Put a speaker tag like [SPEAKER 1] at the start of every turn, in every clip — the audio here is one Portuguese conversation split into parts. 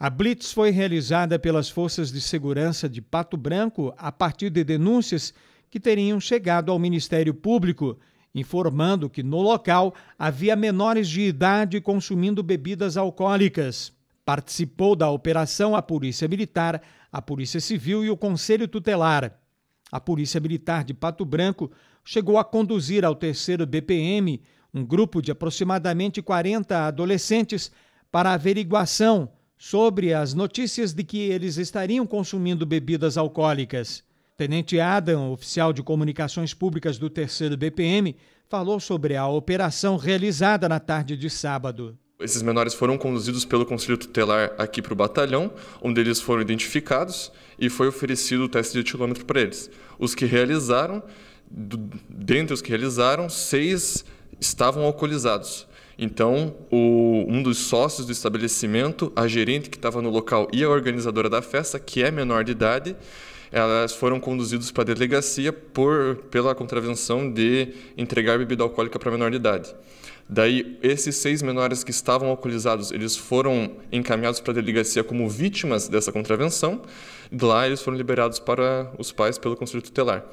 [SPEAKER 1] A blitz foi realizada pelas forças de segurança de Pato Branco a partir de denúncias que teriam chegado ao Ministério Público, informando que no local havia menores de idade consumindo bebidas alcoólicas. Participou da operação a Polícia Militar, a Polícia Civil e o Conselho Tutelar. A Polícia Militar de Pato Branco chegou a conduzir ao terceiro BPM um grupo de aproximadamente 40 adolescentes para averiguação sobre as notícias de que eles estariam consumindo bebidas alcoólicas. Tenente Adam, oficial de comunicações públicas do 3 BPM, falou sobre a operação realizada na tarde de sábado.
[SPEAKER 2] Esses menores foram conduzidos pelo Conselho Tutelar aqui para o batalhão, onde eles foram identificados e foi oferecido o teste de etilômetro para eles. Os que realizaram, dentre os que realizaram, seis estavam alcoolizados. Então, o, um dos sócios do estabelecimento, a gerente que estava no local e a organizadora da festa, que é menor de idade, elas foram conduzidos para a delegacia por, pela contravenção de entregar bebida alcoólica para menor de idade. Daí, esses seis menores que estavam alcoolizados, eles foram encaminhados para a delegacia como vítimas dessa contravenção. De lá, eles foram liberados para os pais pelo conselho tutelar.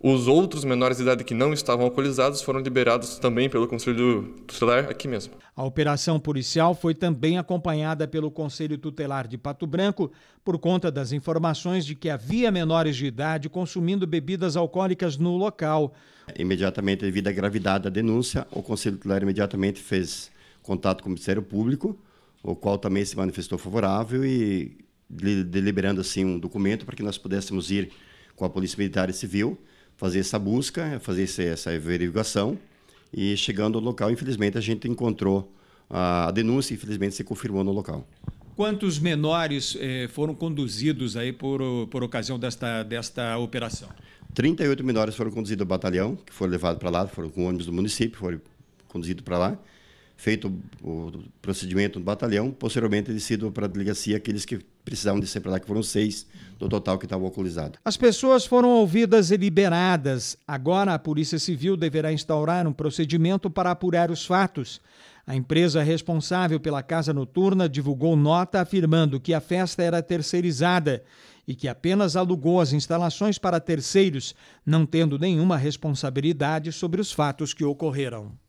[SPEAKER 2] Os outros menores de idade que não estavam alcoolizados foram liberados também pelo Conselho Tutelar aqui mesmo.
[SPEAKER 1] A operação policial foi também acompanhada pelo Conselho Tutelar de Pato Branco por conta das informações de que havia menores de idade consumindo
[SPEAKER 3] bebidas alcoólicas no local. Imediatamente, devido à gravidade da denúncia, o Conselho Tutelar imediatamente fez contato com o Ministério Público, o qual também se manifestou favorável e deliberando assim um documento para que nós pudéssemos ir com a Polícia Militar e Civil fazer essa busca, fazer essa verificação. E chegando ao local, infelizmente, a gente encontrou a denúncia, infelizmente, se confirmou no local.
[SPEAKER 1] Quantos menores eh, foram conduzidos aí por, por ocasião desta, desta operação?
[SPEAKER 3] 38 menores foram conduzidos ao batalhão, que foram levados para lá, foram com ônibus do município, foram conduzidos para lá feito o procedimento no batalhão, posteriormente eles para a delegacia aqueles que precisavam de ser para lá, que foram seis do total que estavam alcoolizados.
[SPEAKER 1] As pessoas foram ouvidas e liberadas. Agora a Polícia Civil deverá instaurar um procedimento para apurar os fatos. A empresa responsável pela casa noturna divulgou nota afirmando que a festa era terceirizada e que apenas alugou as instalações para terceiros, não tendo nenhuma responsabilidade sobre os fatos que ocorreram.